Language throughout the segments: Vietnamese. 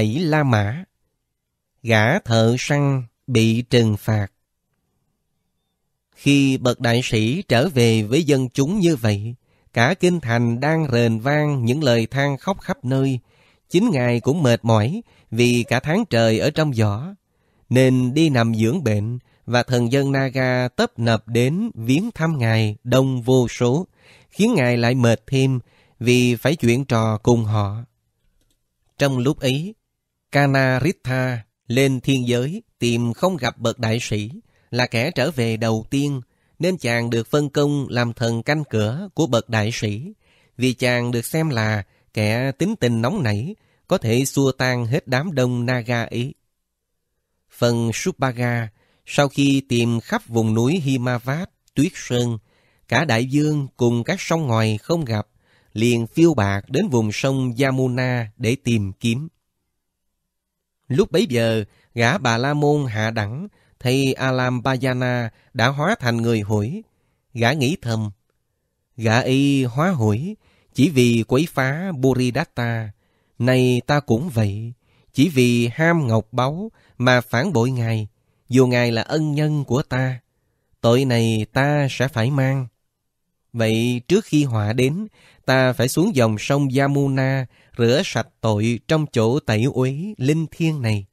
bảy La Mã. Gã thợ săn bị trừng phạt. Khi bậc đại sĩ trở về với dân chúng như vậy, cả kinh thành đang rền vang những lời than khóc khắp nơi. Chính ngài cũng mệt mỏi vì cả tháng trời ở trong giỏ, nên đi nằm dưỡng bệnh và thần dân Naga tấp nập đến viếng thăm ngài đông vô số, khiến ngài lại mệt thêm vì phải chuyện trò cùng họ. Trong lúc ấy, Kanaritha lên thiên giới tìm không gặp bậc đại sĩ là kẻ trở về đầu tiên nên chàng được phân công làm thần canh cửa của bậc đại sĩ vì chàng được xem là kẻ tính tình nóng nảy có thể xua tan hết đám đông Naga ý. Phần Subhaga sau khi tìm khắp vùng núi Himavat, Tuyết Sơn, cả đại dương cùng các sông ngoài không gặp, liền phiêu bạc đến vùng sông Yamuna để tìm kiếm. Lúc bấy giờ, gã bà La Môn hạ đẳng, thầy Alam Bajana đã hóa thành người hủi. Gã nghĩ thầm, gã y hóa hủi chỉ vì quấy phá Buridatta. Này ta cũng vậy, chỉ vì ham ngọc báu mà phản bội Ngài, dù Ngài là ân nhân của ta. Tội này ta sẽ phải mang. Vậy trước khi họa đến, ta phải xuống dòng sông Yamuna rửa sạch tội trong chỗ tẩy uế linh thiêng này.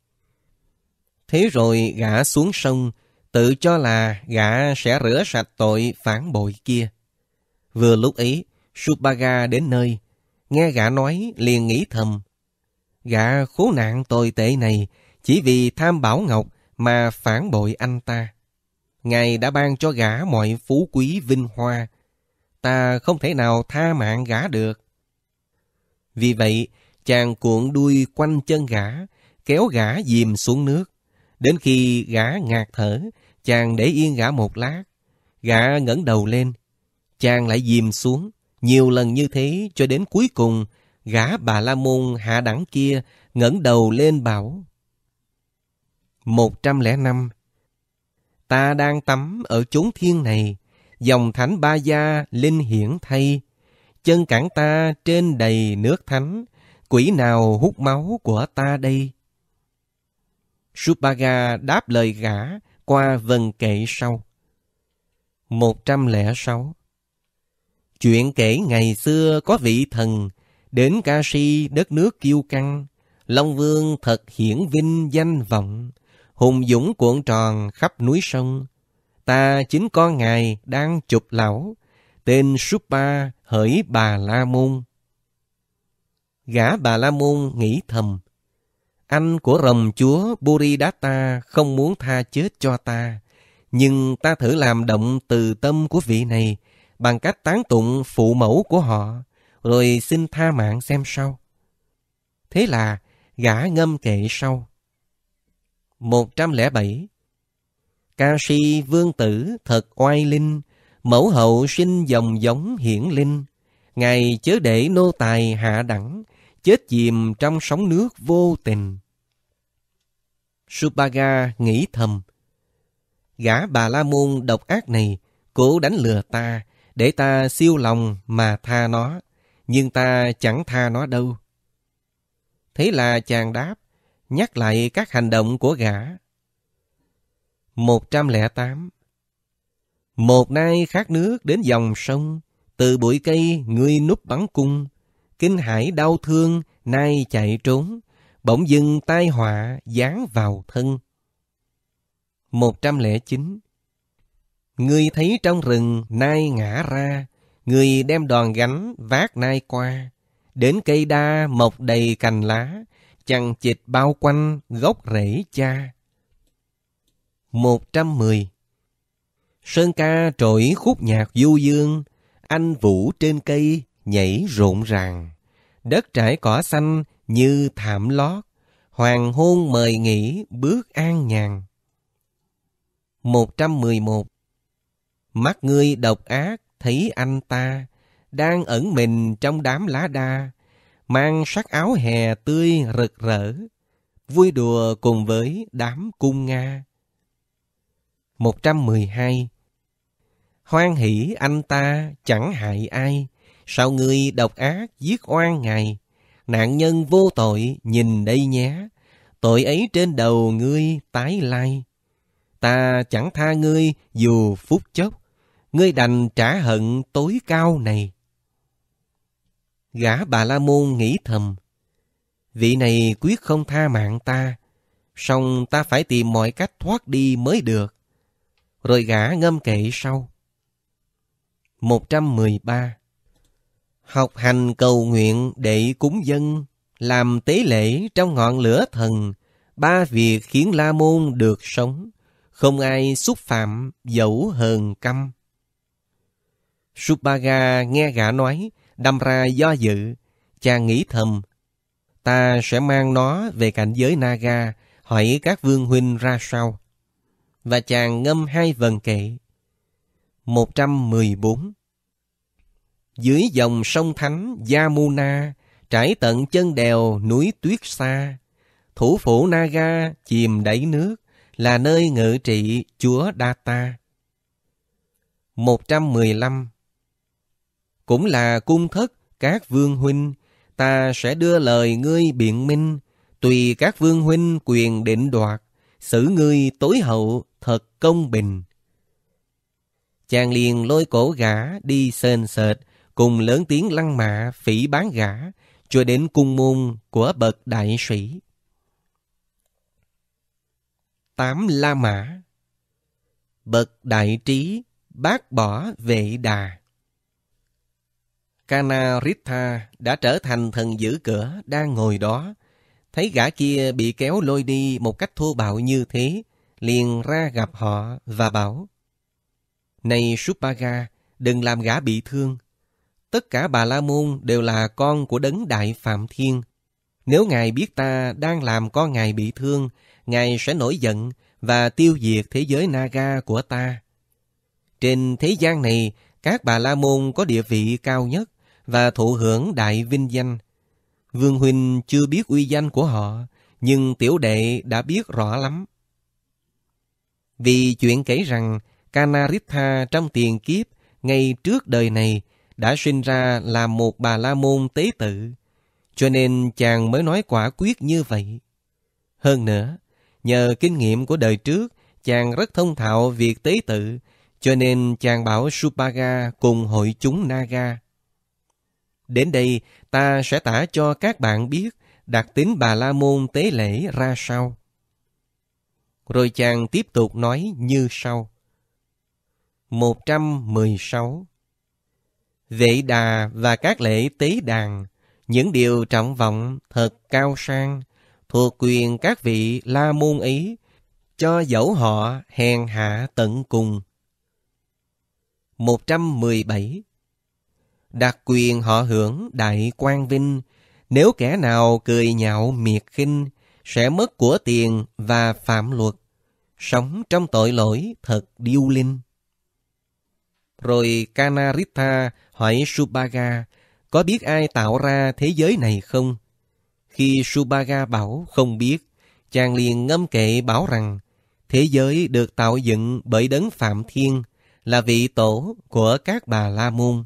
Thế rồi gã xuống sông, tự cho là gã sẽ rửa sạch tội phản bội kia. Vừa lúc ấy, Supaga đến nơi, nghe gã nói liền nghĩ thầm. Gã khốn nạn tồi tệ này chỉ vì tham bảo ngọc mà phản bội anh ta. Ngài đã ban cho gã mọi phú quý vinh hoa. Ta không thể nào tha mạng gã được. Vì vậy, chàng cuộn đuôi quanh chân gã, kéo gã dìm xuống nước. Đến khi gã ngạt thở, chàng để yên gã một lát. Gã ngẩng đầu lên, chàng lại dìm xuống. Nhiều lần như thế cho đến cuối cùng, gã bà La Môn hạ đẳng kia ngẩng đầu lên bảo. 105 Ta đang tắm ở chốn thiên này, dòng thánh ba gia linh hiển thay, chân cảng ta trên đầy nước thánh, quỷ nào hút máu của ta đây? Supaga đáp lời gã qua vần kệ sau. 106 Chuyện kể ngày xưa có vị thần, đến ca si đất nước kiêu căng, Long Vương thật hiển vinh danh vọng, hùng dũng cuộn tròn khắp núi sông. Ta chính con ngài đang chụp lão, tên Supa hỡi Bà La Môn. Gã Bà La Môn nghĩ thầm, anh của rồng chúa Buridata không muốn tha chết cho ta, nhưng ta thử làm động từ tâm của vị này bằng cách tán tụng phụ mẫu của họ, rồi xin tha mạng xem sau. Thế là gã ngâm kệ sau. 107 Ca si vương tử thật oai linh, Mẫu hậu sinh dòng giống hiển linh, Ngài chớ để nô tài hạ đẳng, Chết chìm trong sóng nước vô tình. Supaga nghĩ thầm, Gã bà La Môn độc ác này, Cố đánh lừa ta, Để ta siêu lòng mà tha nó, Nhưng ta chẳng tha nó đâu. Thế là chàng đáp, Nhắc lại các hành động của gã. 108 một nay khát nước đến dòng sông, từ bụi cây người núp bắn cung. Kinh hải đau thương, nay chạy trốn, bỗng dưng tai họa dán vào thân. 109 người thấy trong rừng nay ngã ra, người đem đoàn gánh vác nay qua, Đến cây đa mọc đầy cành lá, Chằng chịt bao quanh gốc rễ cha. 110 Sơn ca trỗi khúc nhạc du dương, anh vũ trên cây nhảy rộn ràng. Đất trải cỏ xanh như thảm lót, hoàng hôn mời nghỉ bước an nhàn. 111 Mắt ngươi độc ác thấy anh ta, đang ẩn mình trong đám lá đa, mang sắc áo hè tươi rực rỡ, vui đùa cùng với đám cung Nga. 112 Hoan hỷ anh ta chẳng hại ai, sao ngươi độc ác giết oan ngài. Nạn nhân vô tội nhìn đây nhé, tội ấy trên đầu ngươi tái lai. Ta chẳng tha ngươi dù phút chốc, ngươi đành trả hận tối cao này. Gã bà La Môn nghĩ thầm, vị này quyết không tha mạng ta, song ta phải tìm mọi cách thoát đi mới được. Rồi gã ngâm kệ sau. 113 Học hành cầu nguyện để cúng dân, làm tế lễ trong ngọn lửa thần, ba việc khiến La Môn được sống, không ai xúc phạm dẫu hờn căm. Supaga nghe gã nói, đâm ra do dự, chàng nghĩ thầm, ta sẽ mang nó về cảnh giới Naga, hỏi các vương huynh ra sao. Và chàng ngâm hai vần kệ. 114 Dưới dòng sông Thánh Yamuna, trải tận chân đèo núi tuyết xa, thủ phủ Naga chìm đẩy nước là nơi ngự trị chúa Data. 115 Cũng là cung thất các vương huynh, ta sẽ đưa lời ngươi biện minh, tùy các vương huynh quyền định đoạt, xử ngươi tối hậu thật công bình chàng liền lôi cổ gã đi sên sệt, cùng lớn tiếng lăng mạ phỉ bán gã, cho đến cung môn của bậc đại sĩ. Tám La Mã Bậc đại trí bác bỏ vệ đà Kanaritha đã trở thành thần giữ cửa đang ngồi đó. Thấy gã kia bị kéo lôi đi một cách thô bạo như thế, liền ra gặp họ và bảo này Supaga, đừng làm gã bị thương. Tất cả bà La Môn đều là con của đấng đại Phạm Thiên. Nếu Ngài biết ta đang làm con Ngài bị thương, Ngài sẽ nổi giận và tiêu diệt thế giới Naga của ta. Trên thế gian này, các bà La Môn có địa vị cao nhất và thụ hưởng đại vinh danh. Vương Huynh chưa biết uy danh của họ, nhưng tiểu đệ đã biết rõ lắm. Vì chuyện kể rằng, Kanaritha trong tiền kiếp, ngay trước đời này, đã sinh ra là một bà la môn tế tự. Cho nên chàng mới nói quả quyết như vậy. Hơn nữa, nhờ kinh nghiệm của đời trước, chàng rất thông thạo việc tế tự, cho nên chàng bảo Supaga cùng hội chúng Naga. Đến đây, ta sẽ tả cho các bạn biết đặc tính bà La Môn tế lễ ra sao. Rồi chàng tiếp tục nói như sau. 116 Vệ đà và các lễ tế đàn, những điều trọng vọng thật cao sang, thuộc quyền các vị la môn ý, cho dẫu họ hèn hạ tận cùng. 117 Đặc quyền họ hưởng đại quang vinh, nếu kẻ nào cười nhạo miệt khinh, sẽ mất của tiền và phạm luật, sống trong tội lỗi thật điêu linh rồi Kanarita hỏi Subaga có biết ai tạo ra thế giới này không? Khi Subaga bảo không biết, chàng liền ngâm kệ bảo rằng thế giới được tạo dựng bởi đấng Phạm Thiên là vị tổ của các bà La Môn.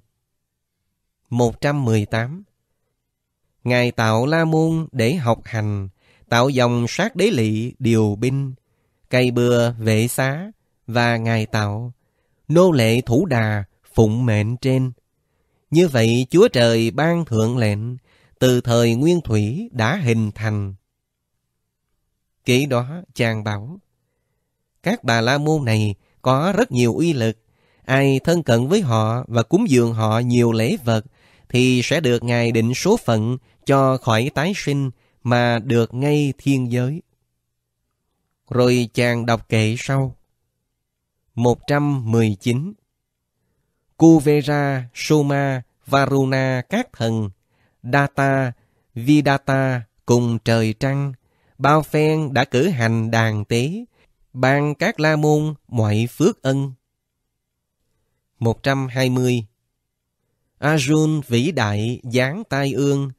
118 Ngài tạo La Môn để học hành, tạo dòng sát đế lị điều binh, cây bừa vệ xá và Ngài tạo nô lệ thủ đà phụng mệnh trên. Như vậy Chúa Trời ban thượng lệnh, từ thời nguyên thủy đã hình thành. Kỹ đó chàng bảo, các bà la môn này có rất nhiều uy lực, ai thân cận với họ và cúng dường họ nhiều lễ vật thì sẽ được Ngài định số phận cho khỏi tái sinh mà được ngay thiên giới. Rồi chàng đọc kệ sau. 119 Kuvera, Soma, Varuna các thần, Data, Vidata cùng trời trăng, Bao Phen đã cử hành đàn tế, ban các la môn mọi phước ân. 120 Arjun vĩ đại giáng tai ương,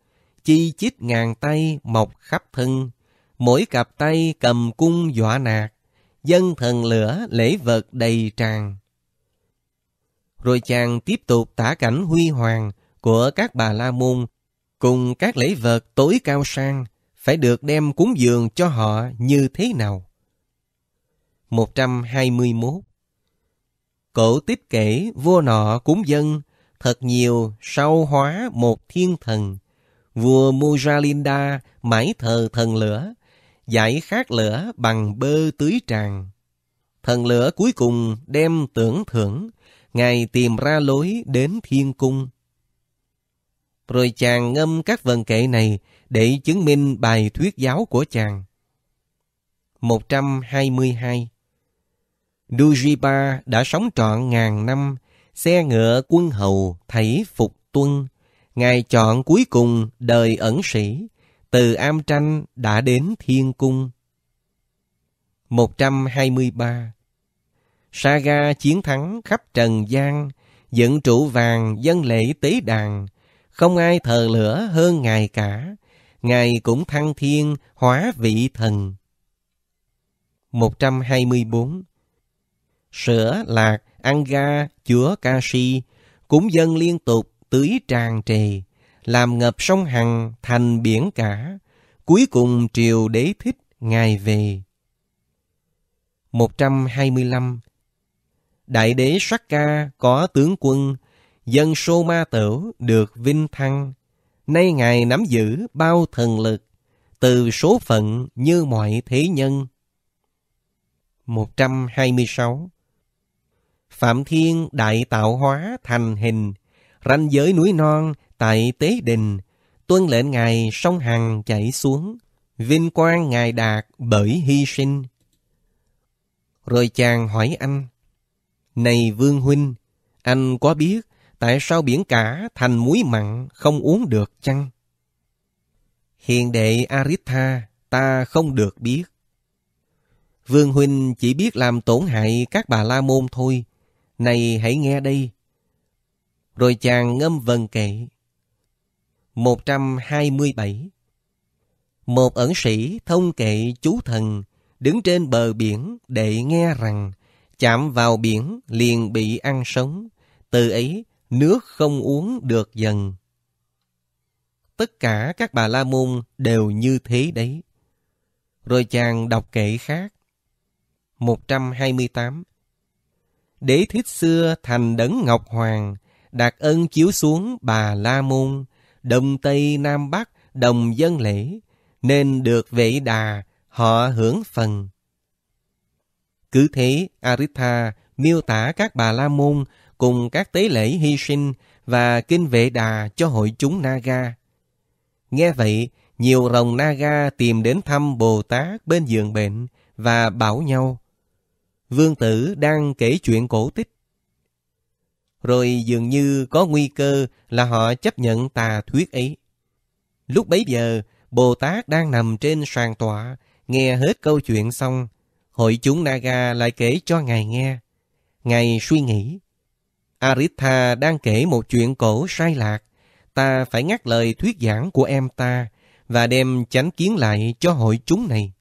chi chít ngàn tay mọc khắp thân, mỗi cặp tay cầm cung dọa nạt, dân thần lửa lễ vật đầy tràn. Rồi chàng tiếp tục tả cảnh huy hoàng của các bà La Môn cùng các lễ vật tối cao sang phải được đem cúng dường cho họ như thế nào. 121 Cổ tích kể vua nọ cúng dân thật nhiều sau hóa một thiên thần. Vua Mujalinda mãi thờ thần lửa, giải khát lửa bằng bơ tưới tràn. Thần lửa cuối cùng đem tưởng thưởng, Ngài tìm ra lối đến thiên cung. Rồi chàng ngâm các vần kệ này để chứng minh bài thuyết giáo của chàng. 122 Dujipa đã sống trọn ngàn năm, xe ngựa quân hầu thảy phục tuân. Ngài chọn cuối cùng đời ẩn sĩ, từ am tranh đã đến thiên cung. 123 Saga chiến thắng khắp trần gian, dựng trụ vàng dân lễ tế đàn, không ai thờ lửa hơn Ngài cả. Ngài cũng thăng thiên, hóa vị thần. 124 Sữa, lạc, ăn ga, chúa ca si, cúng dân liên tục, tưới tràn trề làm ngập sông Hằng thành biển cả. Cuối cùng triều đế thích ngài về. 125 Đại đế Sắc Ca có tướng quân, dân Sô Ma tử được vinh thăng. Nay ngài nắm giữ bao thần lực, từ số phận như mọi thế nhân. 126 Phạm Thiên đại tạo hóa thành hình, ranh giới núi non Tại Tế Đình, tuân lệnh Ngài sông Hằng chảy xuống, vinh quang Ngài đạt bởi hy sinh. Rồi chàng hỏi anh, Này Vương Huynh, anh có biết tại sao biển cả thành muối mặn không uống được chăng? Hiền đệ Aritha, ta không được biết. Vương Huynh chỉ biết làm tổn hại các bà la môn thôi. Này hãy nghe đây. Rồi chàng ngâm vần kệ. 127 Một ẩn sĩ thông kệ chú thần đứng trên bờ biển để nghe rằng chạm vào biển liền bị ăn sống, từ ấy nước không uống được dần. Tất cả các bà la môn đều như thế đấy. Rồi chàng đọc kệ khác. 128 Đế thích xưa thành đấng Ngọc Hoàng, đạt ân chiếu xuống bà La Môn, Đông Tây Nam Bắc đồng dân lễ, nên được vệ đà, họ hưởng phần. Cứ thế, Aritha miêu tả các bà La Môn cùng các tế lễ hy sinh và kinh vệ đà cho hội chúng Naga. Nghe vậy, nhiều rồng Naga tìm đến thăm Bồ Tát bên giường bệnh và bảo nhau. Vương tử đang kể chuyện cổ tích rồi dường như có nguy cơ là họ chấp nhận tà thuyết ấy. Lúc bấy giờ, Bồ Tát đang nằm trên sàn tọa, nghe hết câu chuyện xong, hội chúng Naga lại kể cho Ngài nghe. Ngài suy nghĩ. Aritha đang kể một chuyện cổ sai lạc, ta phải ngắt lời thuyết giảng của em ta và đem chánh kiến lại cho hội chúng này.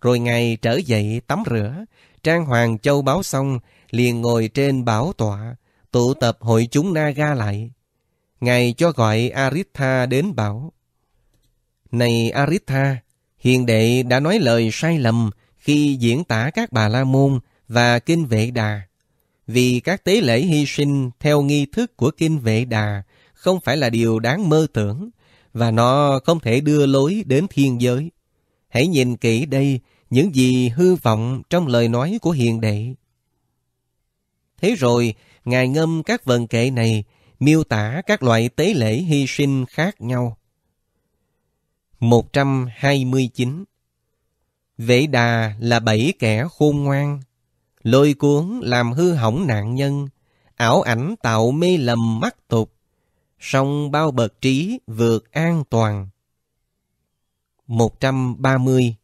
Rồi Ngài trở dậy tắm rửa, Trang Hoàng Châu báo xong, liền ngồi trên bảo tọa, tụ tập hội chúng Naga lại. Ngài cho gọi Aritha đến bảo. Này Aritha, hiền đệ đã nói lời sai lầm khi diễn tả các bà La Môn và Kinh Vệ Đà. Vì các tế lễ hy sinh theo nghi thức của Kinh Vệ Đà không phải là điều đáng mơ tưởng, và nó không thể đưa lối đến thiên giới. Hãy nhìn kỹ đây những gì hư vọng trong lời nói của hiền đệ. Thế rồi, Ngài ngâm các vần kệ này miêu tả các loại tế lễ hy sinh khác nhau. 129 Vệ đà là bảy kẻ khôn ngoan, lôi cuốn làm hư hỏng nạn nhân, ảo ảnh tạo mê lầm mắt tục, song bao bậc trí vượt an toàn. 130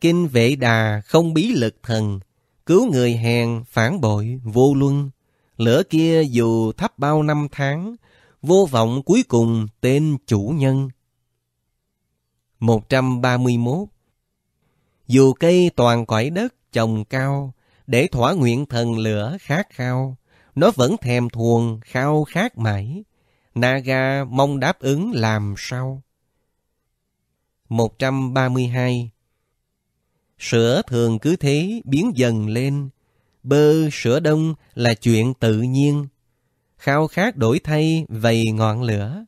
Kinh vệ đà không bí lực thần, cứu người hèn phản bội vô luân. Lửa kia dù thấp bao năm tháng, vô vọng cuối cùng tên chủ nhân. 131 Dù cây toàn cõi đất trồng cao, để thỏa nguyện thần lửa khát khao, nó vẫn thèm thuồng khao khát mãi. Naga mong đáp ứng làm sao? 132 Sữa thường cứ thế biến dần lên. Bơ sữa đông là chuyện tự nhiên. Khao khát đổi thay vầy ngọn lửa.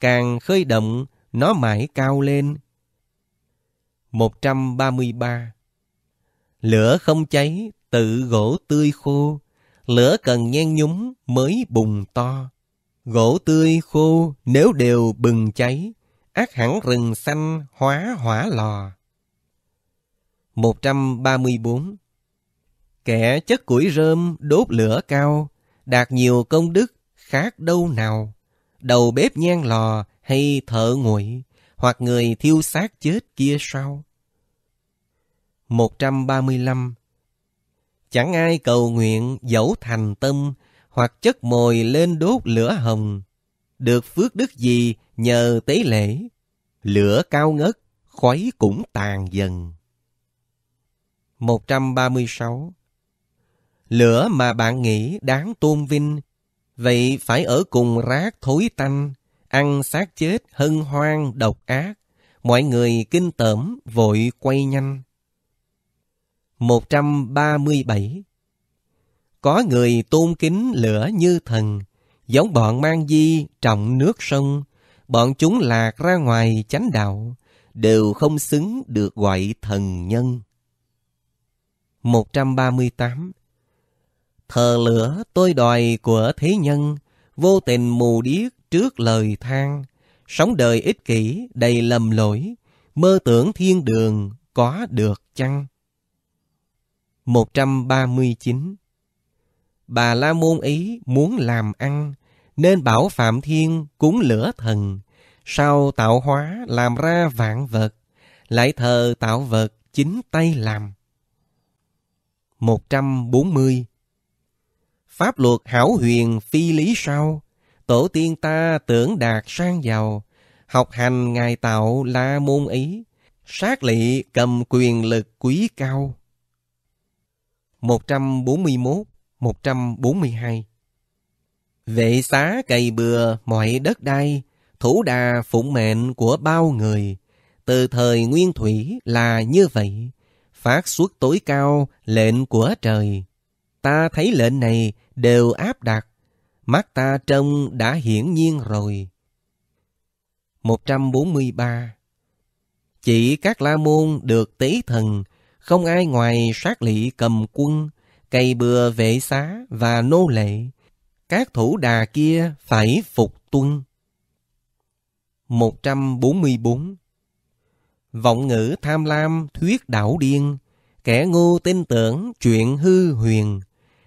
Càng khơi động, nó mãi cao lên. 133 Lửa không cháy, tự gỗ tươi khô. Lửa cần nhen nhúng mới bùng to. Gỗ tươi khô nếu đều bừng cháy, ác hẳn rừng xanh hóa hỏa lò. 134 Kẻ chất củi rơm đốt lửa cao, đạt nhiều công đức khác đâu nào. Đầu bếp nhang lò hay thợ nguội, hoặc người thiêu xác chết kia sau. 135 Chẳng ai cầu nguyện dẫu thành tâm, hoặc chất mồi lên đốt lửa hồng. Được phước đức gì nhờ tế lễ, lửa cao ngất, khói cũng tàn dần. 136 Lửa mà bạn nghĩ đáng tôn vinh, vậy phải ở cùng rác thối tanh, ăn xác chết hân hoang độc ác, mọi người kinh tởm vội quay nhanh. 137 Có người tôn kính lửa như thần, giống bọn mang di trọng nước sông, bọn chúng lạc ra ngoài chánh đạo, đều không xứng được gọi thần nhân. 138 Thờ lửa tôi đòi của thế nhân, vô tình mù điếc trước lời than, sống đời ích kỷ đầy lầm lỗi, mơ tưởng thiên đường có được chăng? 139 Bà La Môn ý muốn làm ăn, nên bảo Phạm Thiên cúng lửa thần, sau tạo hóa làm ra vạn vật, lại thờ tạo vật chính tay làm. 140 Pháp luật hảo huyền phi lý sao? Tổ tiên ta tưởng đạt sang giàu, học hành ngài tạo la môn ý, sát lị cầm quyền lực quý cao. 141, 142 Vệ xá cày bừa mọi đất đai, thủ đà phụng mệnh của bao người, từ thời nguyên thủy là như vậy phát suất tối cao lệnh của trời. Ta thấy lệnh này đều áp đặt, mắt ta trông đã hiển nhiên rồi. 143. Chỉ các la môn được tế thần, không ai ngoài sát lị cầm quân, cây bừa vệ xá và nô lệ. Các thủ đà kia phải phục tuân. 144 Vọng ngữ tham lam, thuyết đảo điên, kẻ ngu tin tưởng chuyện hư huyền.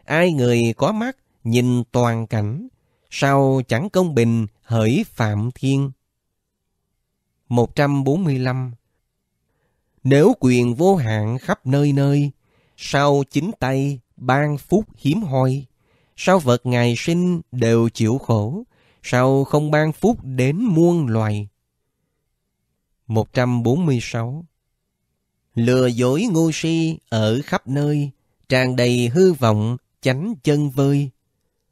Ai người có mắt, nhìn toàn cảnh, sao chẳng công bình hỡi phạm thiên. 145 Nếu quyền vô hạn khắp nơi nơi, sao chính tay ban phúc hiếm hoi, sao vật ngày sinh đều chịu khổ, sao không ban phúc đến muôn loài. 146 Lừa dối ngu si ở khắp nơi, tràn đầy hư vọng, chánh chân vơi.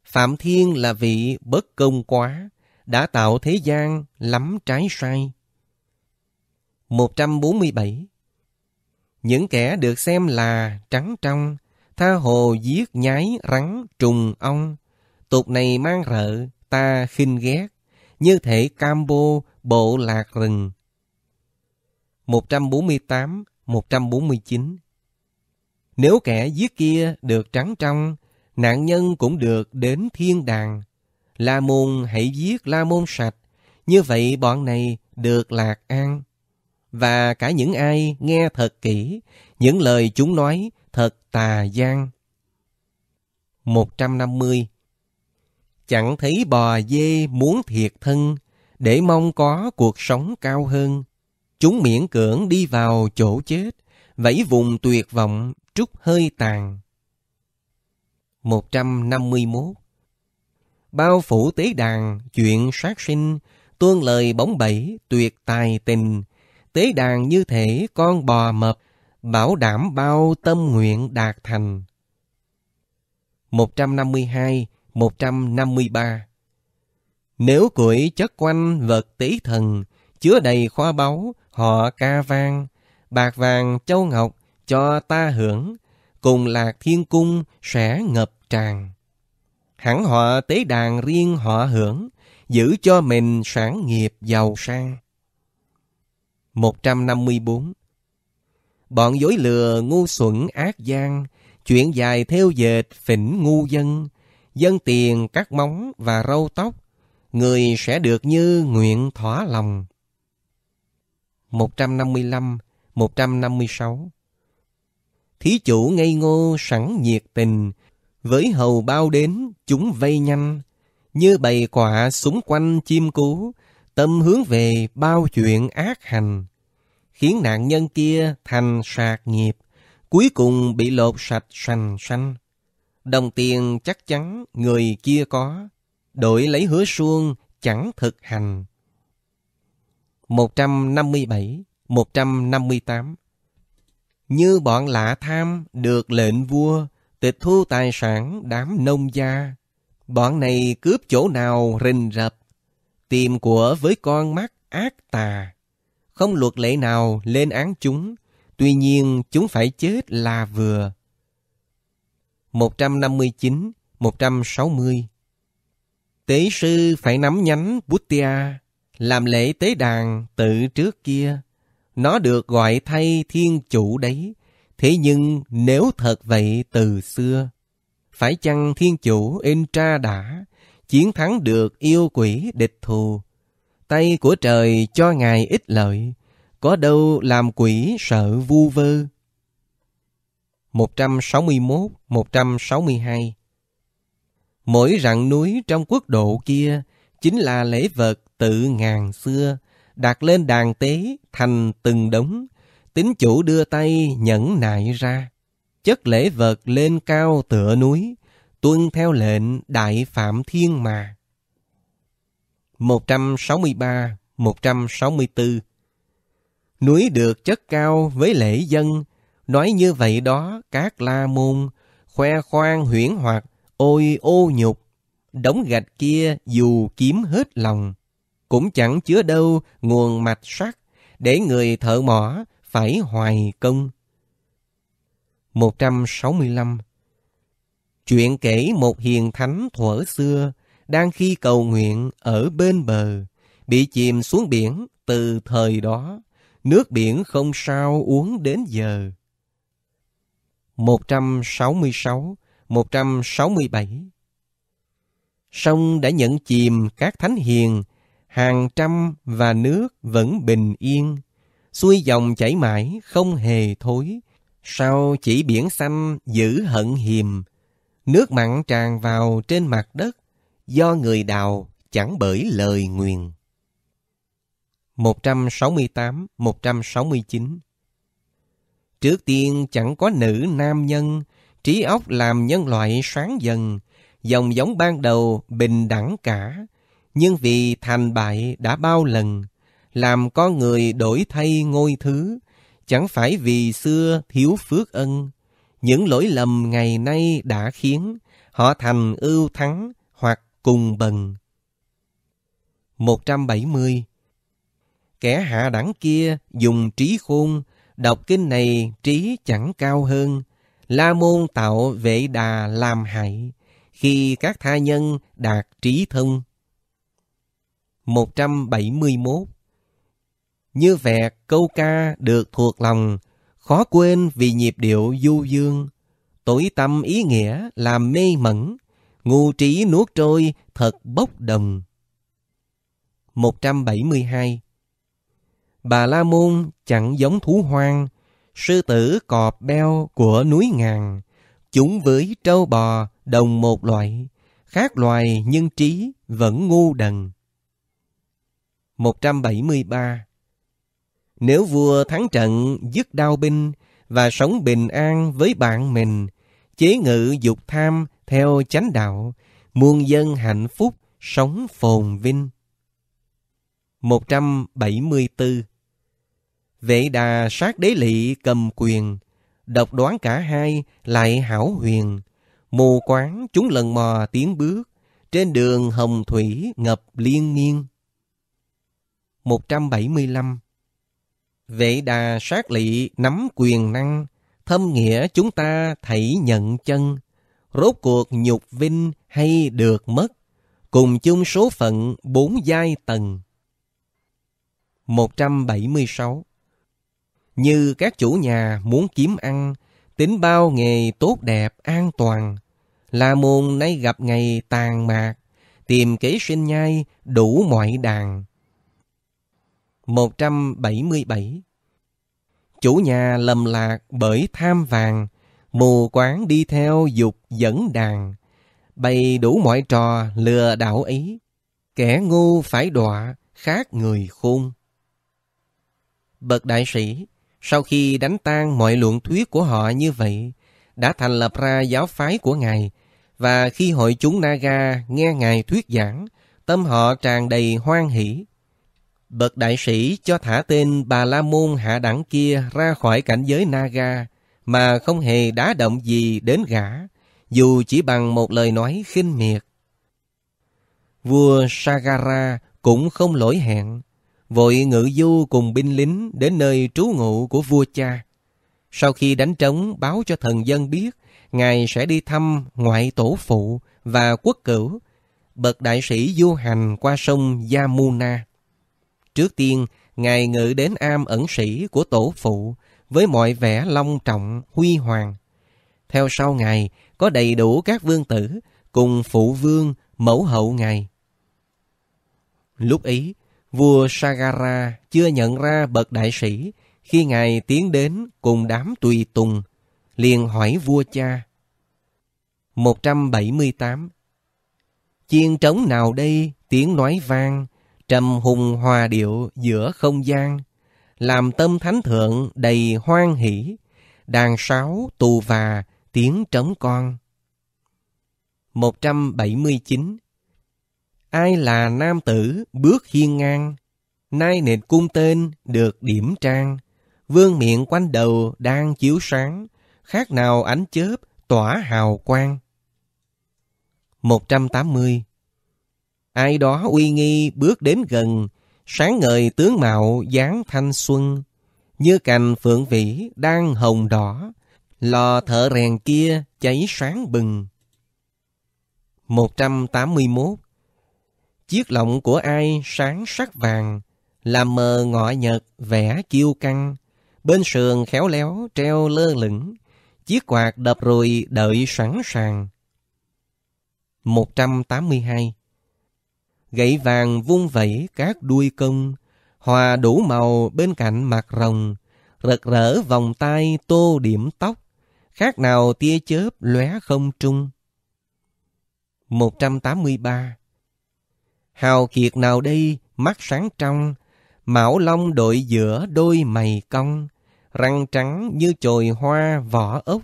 Phạm Thiên là vị bất công quá, đã tạo thế gian lắm trái sai. 147 Những kẻ được xem là trắng trong, tha hồ giết nhái rắn trùng ong, tục này mang rợ, ta khinh ghét, như thể cam bô bộ lạc rừng 148, 149. Nếu kẻ giết kia được trắng trong, nạn nhân cũng được đến thiên đàng. La môn hãy giết la môn sạch, như vậy bọn này được lạc an. Và cả những ai nghe thật kỹ, những lời chúng nói thật tà gian. 150. Chẳng thấy bò dê muốn thiệt thân, để mong có cuộc sống cao hơn. Chúng miễn cưỡng đi vào chỗ chết, vẫy vùng tuyệt vọng, trút hơi tàn. 151 Bao phủ tế đàn, chuyện sát sinh, tuôn lời bóng bẫy, tuyệt tài tình. Tế đàn như thể con bò mập, bảo đảm bao tâm nguyện đạt thành. 152, 153 Nếu củi chất quanh vật tí thần, chứa đầy khoa báu, họ ca vang, bạc vàng châu ngọc cho ta hưởng, cùng lạc thiên cung sẽ ngập tràn. Hẳn họ tế đàn riêng họ hưởng, giữ cho mình sản nghiệp giàu sang. 154 Bọn dối lừa ngu xuẩn ác gian, chuyện dài theo dệt phỉnh ngu dân, dân tiền cắt móng và râu tóc, người sẽ được như nguyện thỏa lòng. 155, 156 Thí chủ ngây ngô sẵn nhiệt tình, với hầu bao đến chúng vây nhanh, như bầy quạ súng quanh chim cú, tâm hướng về bao chuyện ác hành, khiến nạn nhân kia thành sạc nghiệp, cuối cùng bị lột sạch sành xanh. Đồng tiền chắc chắn người kia có, đổi lấy hứa suông chẳng thực hành. 157, 158 Như bọn lạ tham được lệnh vua tịch thu tài sản đám nông gia. Bọn này cướp chỗ nào rình rập, tìm của với con mắt ác tà. Không luật lệ nào lên án chúng, tuy nhiên chúng phải chết là vừa. 159, 160 Tế sư phải nắm nhánh Buttia, làm lễ tế đàn tự trước kia. Nó được gọi thay thiên chủ đấy. Thế nhưng nếu thật vậy từ xưa, phải chăng thiên chủ Intra đã chiến thắng được yêu quỷ địch thù? Tay của trời cho ngài ích lợi, có đâu làm quỷ sợ vu vơ? 161-162 Mỗi rặng núi trong quốc độ kia chính là lễ vật tự ngàn xưa, đặt lên đàn tế thành từng đống, tín chủ đưa tay nhẫn nại ra, chất lễ vật lên cao tựa núi, tuân theo lệnh đại phạm thiên mà. 163, 164 Núi được chất cao với lễ dân, nói như vậy đó các la môn, khoe khoang huyễn hoặc, ôi ô nhục, đống gạch kia dù kiếm hết lòng, cũng chẳng chứa đâu nguồn mạch sắt để người thợ mỏ phải hoài công. 165 Chuyện kể một hiền thánh thuở xưa đang khi cầu nguyện ở bên bờ, bị chìm xuống biển từ thời đó, nước biển không sao uống đến giờ. 166, 167 Sông đã nhận chìm các thánh hiền hàng trăm và nước vẫn bình yên, xuôi dòng chảy mãi không hề thối, Sao chỉ biển xanh giữ hận hiềm, nước mặn tràn vào trên mặt đất, do người đào chẳng bởi lời nguyền. 168-169 Trước tiên chẳng có nữ nam nhân, trí óc làm nhân loại sáng dần, dòng giống ban đầu bình đẳng cả, nhưng vì thành bại đã bao lần, làm con người đổi thay ngôi thứ, chẳng phải vì xưa thiếu phước ân. Những lỗi lầm ngày nay đã khiến họ thành ưu thắng hoặc cùng bần. 170 Kẻ hạ đẳng kia dùng trí khôn, đọc kinh này trí chẳng cao hơn, la môn tạo vệ đà làm hại, khi các tha nhân đạt trí thông. 171 Như vẹt câu ca được thuộc lòng, khó quên vì nhịp điệu du dương, tối tâm ý nghĩa làm mê mẩn, ngu trí nuốt trôi thật bốc đồng. 172 Bà La Môn chẳng giống thú hoang, sư tử cọp beo của núi ngàn, chúng với trâu bò đồng một loại, khác loài nhưng trí vẫn ngu đần. 173 Nếu vua thắng trận dứt đau binh và sống bình an với bạn mình, chế ngự dục tham theo chánh đạo, muôn dân hạnh phúc, sống phồn vinh. 174 Vệ đà sát đế lỵ cầm quyền, độc đoán cả hai lại hảo huyền, mù quáng chúng lần mò tiến bước, trên đường hồng thủy ngập liên nghiêng 175 Vệ đà sát lị nắm quyền năng, thâm nghĩa chúng ta thảy nhận chân, rốt cuộc nhục vinh hay được mất, cùng chung số phận bốn giai tầng. 176 Như các chủ nhà muốn kiếm ăn, tính bao nghề tốt đẹp an toàn, là môn nay gặp ngày tàn mạc, tìm kế sinh nhai đủ mọi đàn 177 Chủ nhà lầm lạc bởi tham vàng, mù quáng đi theo dục dẫn đàn, bày đủ mọi trò lừa đảo ấy. Kẻ ngu phải đọa, khác người khôn. Bậc đại sĩ, sau khi đánh tan mọi luận thuyết của họ như vậy, đã thành lập ra giáo phái của Ngài, và khi hội chúng Naga nghe Ngài thuyết giảng, tâm họ tràn đầy hoan hỷ. Bậc đại sĩ cho thả tên bà La Môn hạ đẳng kia ra khỏi cảnh giới Naga mà không hề đá động gì đến gã, dù chỉ bằng một lời nói khinh miệt. Vua Sagara cũng không lỗi hẹn, vội ngự du cùng binh lính đến nơi trú ngụ của vua cha. Sau khi đánh trống báo cho thần dân biết, Ngài sẽ đi thăm ngoại tổ phụ và quốc cửu, bậc đại sĩ du hành qua sông Yamuna. Trước tiên, Ngài ngự đến am ẩn sĩ của tổ phụ với mọi vẻ long trọng, huy hoàng. Theo sau Ngài có đầy đủ các vương tử cùng phụ vương, mẫu hậu Ngài. Lúc ấy, vua Sagara chưa nhận ra bậc đại sĩ khi Ngài tiến đến cùng đám tùy tùng, liền hỏi vua cha. 178 Chiên trống nào đây tiếng nói vang trầm hùng hòa điệu giữa không gian, làm tâm thánh thượng đầy hoan hỷ, đàn sáo tù và tiếng trống con. 179 Ai là nam tử bước hiên ngang, nay nền cung tên được điểm trang, vương miệng quanh đầu đang chiếu sáng, khác nào ánh chớp tỏa hào quang. 180 ai đó uy nghi bước đến gần, sáng ngời tướng mạo dáng thanh xuân, như cành phượng vĩ đang hồng đỏ, lò thợ rèn kia cháy sáng bừng. 181. Chiếc lọng của ai sáng sắc vàng, làm mờ ngọ nhật vẽ kiêu căng, bên sườn khéo léo treo lơ lửng, chiếc quạt đập rồi đợi sẵn sàng. 182 gậy vàng vung vẩy các đuôi công, hòa đủ màu bên cạnh mặt rồng, rực rỡ vòng tay tô điểm tóc, khác nào tia chớp lóe không trung. 183 Hào kiệt nào đây, mắt sáng trong, Mão long đội giữa đôi mày cong, răng trắng như chồi hoa vỏ ốc,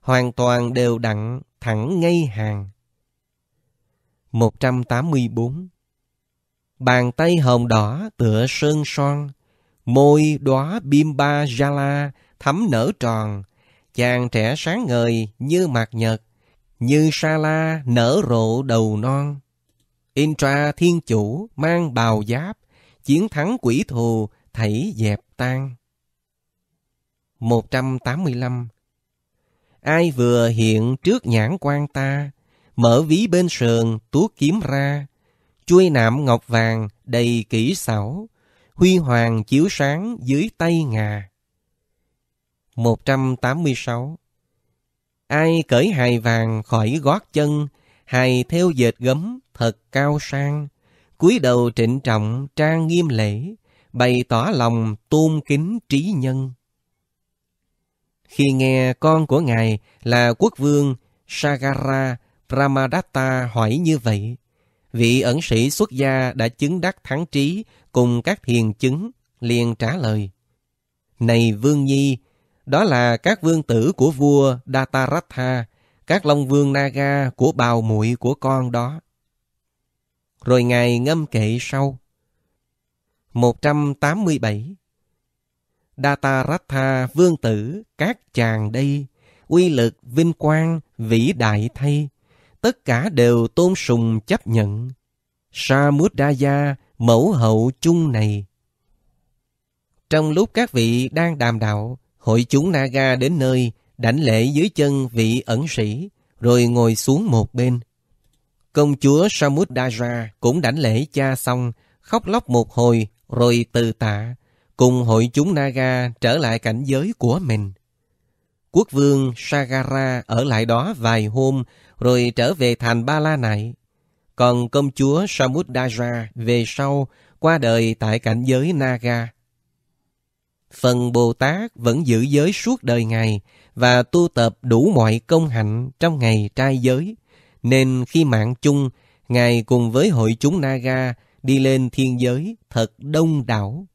hoàn toàn đều đặn, thẳng ngay hàng. 184 Bàn tay hồng đỏ tựa sơn son, môi đóa bimba la thắm nở tròn, chàng trẻ sáng ngời như mặt nhật, như sa la nở rộ đầu non. Intra thiên chủ mang bào giáp, chiến thắng quỷ thù thảy dẹp tan. 185 Ai vừa hiện trước nhãn quan ta, mở ví bên sườn tuốt kiếm ra, chuôi nạm ngọc vàng đầy kỹ xảo, huy hoàng chiếu sáng dưới tay ngà. 186. Ai cởi hài vàng khỏi gót chân, hài theo dệt gấm thật cao sang, cúi đầu trịnh trọng trang nghiêm lễ, bày tỏ lòng tôn kính trí nhân. Khi nghe con của ngài là quốc vương Sagara Pramadatta hỏi như vậy, vị ẩn sĩ xuất gia đã chứng đắc thắng trí cùng các thiền chứng, liền trả lời. Này Vương Nhi, đó là các vương tử của vua Dataratha, các long vương Naga của bào muội của con đó. Rồi Ngài ngâm kệ sau. 187 Dataratha vương tử, các chàng đây, uy lực vinh quang vĩ đại thay tất cả đều tôn sùng chấp nhận. sa đa gia mẫu hậu chung này. Trong lúc các vị đang đàm đạo, hội chúng Naga đến nơi, đảnh lễ dưới chân vị ẩn sĩ, rồi ngồi xuống một bên. Công chúa Samudaya cũng đảnh lễ cha xong, khóc lóc một hồi rồi từ tạ, cùng hội chúng Naga trở lại cảnh giới của mình. Quốc vương Sagara ở lại đó vài hôm rồi trở về thành Ba La này. Còn công chúa Samudraja về sau qua đời tại cảnh giới Naga. Phần Bồ Tát vẫn giữ giới suốt đời ngày và tu tập đủ mọi công hạnh trong ngày trai giới, nên khi mạng chung, Ngài cùng với hội chúng Naga đi lên thiên giới thật đông đảo.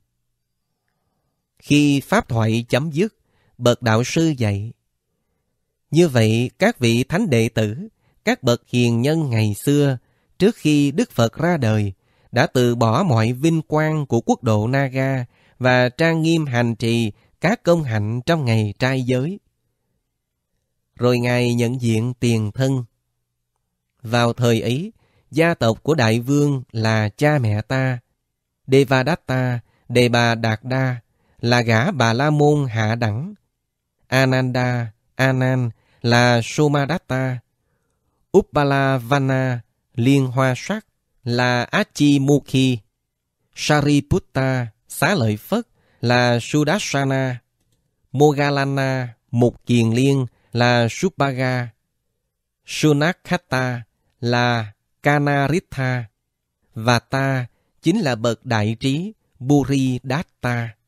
Khi Pháp thoại chấm dứt, bậc đạo sư dạy, như vậy, các vị thánh đệ tử, các bậc hiền nhân ngày xưa, trước khi Đức Phật ra đời, đã từ bỏ mọi vinh quang của quốc độ Naga và trang nghiêm hành trì các công hạnh trong ngày trai giới. Rồi Ngài nhận diện tiền thân. Vào thời ấy, gia tộc của đại vương là cha mẹ ta, Devadatta, Đề Đạt Đa, là gã bà La Môn hạ đẳng, Ananda, Anan là Somadatta, Upalavana liên hoa sắc là Achimukhi, Sariputta xá lợi phất là Sudassana, Mogalana một kiền liên là Subhaga, Sunakhatta là Kanaritha và ta chính là bậc đại trí Buri Datta.